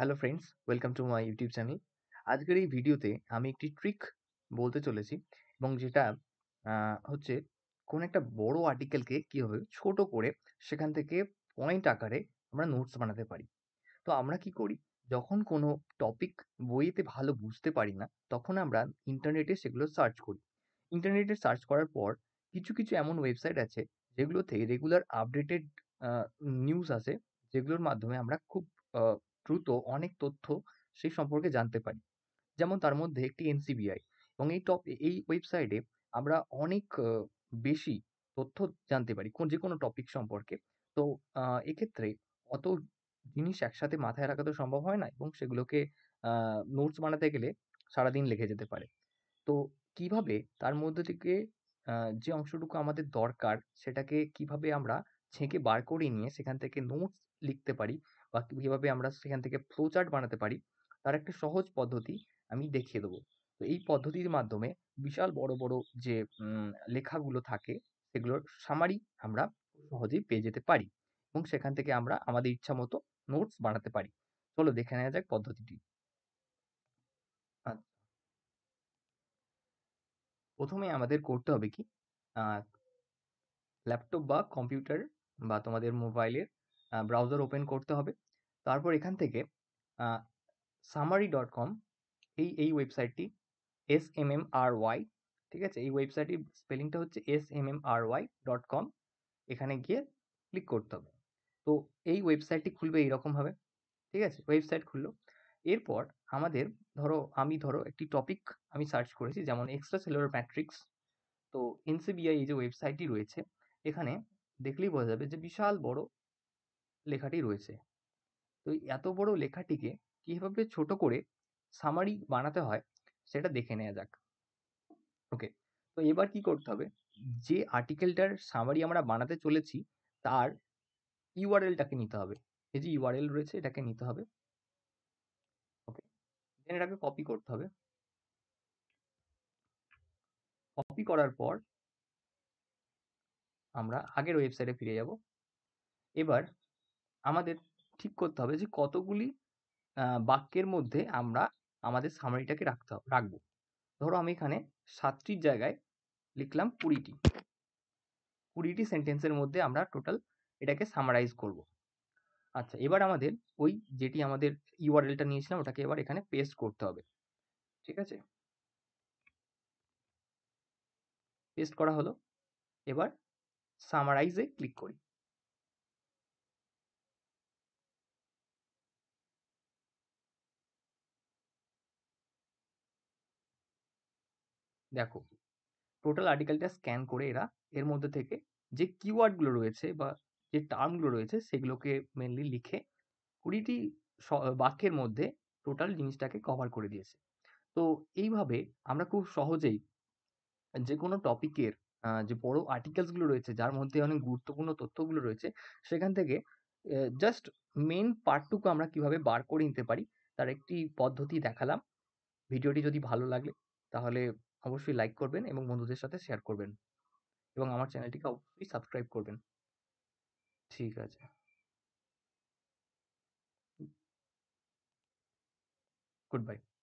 Hello friends welcome to my YouTube channel আজকের এই ভিডিওতে আমি একটি ট্রিক বলতে চলেছি এবং যেটা হচ্ছে কোন একটা বড় আর্টিকেলকে কীভাবে ছোট করে সেখান থেকে পয়েন্ট আকারে আমরা নোটস বানাতে পারি তো আমরা কি করি যখন কোনো টপিক বইতে ভালো বুঝতে পারি না তখন আমরা ইন্টারনেটে সেগুলো সার্চ করি ইন্টারনেটে সার্চ করার পর কিছু কিছু এমন ওয়েবসাইট আছে যেগুলোতে রেগুলার আপডেটেড নিউজ আছে যেগুলোর মাধ্যমে আমরা খুব দ্রুত অনেক তথ্য সেই সম্পর্কে জানতে পারি যেমন তার মধ্যে একটি এনসিবিআই এবং এই টপ এই ওয়েবসাইটে আমরা অনেক বেশি তথ্য জানতে পারি কোন যে কোনো টপিক সম্পর্কে তো এক্ষেত্রে অত জিনিস একসাথে মাথায় রাখা তো সম্ভব হয় না এবং সেগুলোকে নোটস বানাতে গেলে সারাদিন লেগে যেতে পারে তো কিভাবে তার মধ্যে থেকে যে অংশটুকু আমাদের দরকার সেটাকে কিভাবে আমরা ছেঁকে বার করে নিয়ে সেখান থেকে নোটস লিখতে পারি বা কীভাবে আমরা সেখান থেকে ফ্লো চার্ট বানাতে পারি তার একটা সহজ পদ্ধতি আমি দেখিয়ে দেবো তো এই পদ্ধতির মাধ্যমে বিশাল বড় বড় যে লেখাগুলো থাকে সেগুলোর সামারি আমরা সহজেই পেয়ে যেতে পারি এবং সেখান থেকে আমরা আমাদের ইচ্ছা মতো নোটস বানাতে পারি চলো দেখে নেওয়া যাক পদ্ধতিটি আচ্ছা। প্রথমে আমাদের করতে হবে কি ল্যাপটপ বা কম্পিউটার বা তোমাদের মোবাইলের ব্রাউজার ওপেন করতে হবে তারপর এখান থেকে সামারি ডট কম এই এই ওয়েবসাইটটি S M M R Y ঠিক আছে এই ওয়েবসাইটটির স্পেলিংটা হচ্ছে S M M R Y dot com এখানে গিয়ে ক্লিক করতে হবে তো এই ওয়েবসাইটটি খুলবে এইরকমভাবে ঠিক আছে ওয়েবসাইট খুললো এরপর আমাদের ধরো আমি ধরো একটি টপিক আমি সার্চ করেছি যেমন এক্সট্রা সেলুলার ম্যাট্রিক্স তো এনসিবিআই এই যে ওয়েবসাইটটি রয়েছে এখানে দেখলেই বোঝা যাবে যে বিশাল বড় লেখাটি রয়েছে তো এত বড় লেখাটিকে কিভাবে ছোট করে সামারি বানাতে হয় সেটা দেখে নেওয়া যাক ওকে তো এবার কি করতে হবে যে আর্টিকেলটার সামারি আমরা বানাতে চলেছি তার ইউআরএলটাকে নিতে হবে এই যে ইউআরএল রয়েছে এটাকে নিতে হবে ওকে এটাকে কপি করতে হবে কপি করার পর আমরা আগের ওয়েবসাইটে ফিরে যাব এবার আমাদের ঠিক করতে হবে যে কতগুলি বাক্যের মধ্যে আমরা আমাদের সামারিটাকে রাখতে হবে রাখব ধরো আমি এখানে সাতটির জায়গায় লিখলাম কুড়িটি কুড়িটি সেন্টেন্সের মধ্যে আমরা টোটাল এটাকে সামারাইজ করব আচ্ছা এবার আমাদের ওই যেটি আমাদের ইউআরএলটা নিয়েছিলাম ওটাকে এবার এখানে পেস্ট করতে হবে ঠিক আছে পেস্ট করা হলো এবার সামারাইজে ক্লিক করি দেখো টোটাল আর্টিকেলটা স্ক্যান করে এরা এর মধ্যে থেকে যে কিওয়ার্ডগুলো রয়েছে বা যে টার্মগুলো রয়েছে সেগুলোকে মেনলি লিখে কুড়িটি বাক্যের মধ্যে টোটাল জিনিসটাকে কভার করে দিয়েছে তো এইভাবে আমরা খুব সহজেই যে কোনো টপিকের যে বড় আর্টিকেলসগুলো রয়েছে যার মধ্যে অনেক গুরুত্বপূর্ণ তথ্যগুলো রয়েছে সেখান থেকে জাস্ট মেন পার্টটুকু আমরা কিভাবে বার করে নিতে পারি তার একটি পদ্ধতি দেখালাম ভিডিওটি যদি ভালো লাগে তাহলে অবশ্যই লাইক করবেন এবং বন্ধুদের সাথে শেয়ার করবেন এবং আমার চ্যানেলটিকে অবশ্যই সাবস্ক্রাইব করবেন ঠিক আছে গুড বাই